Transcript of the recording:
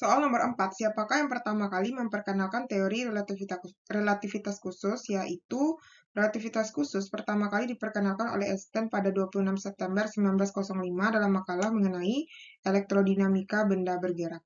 Soal nomor empat, siapakah yang pertama kali memperkenalkan teori relativitas khusus, yaitu relativitas khusus pertama kali diperkenalkan oleh Einstein pada 26 September 1905 dalam makalah mengenai elektrodinamika benda bergerak.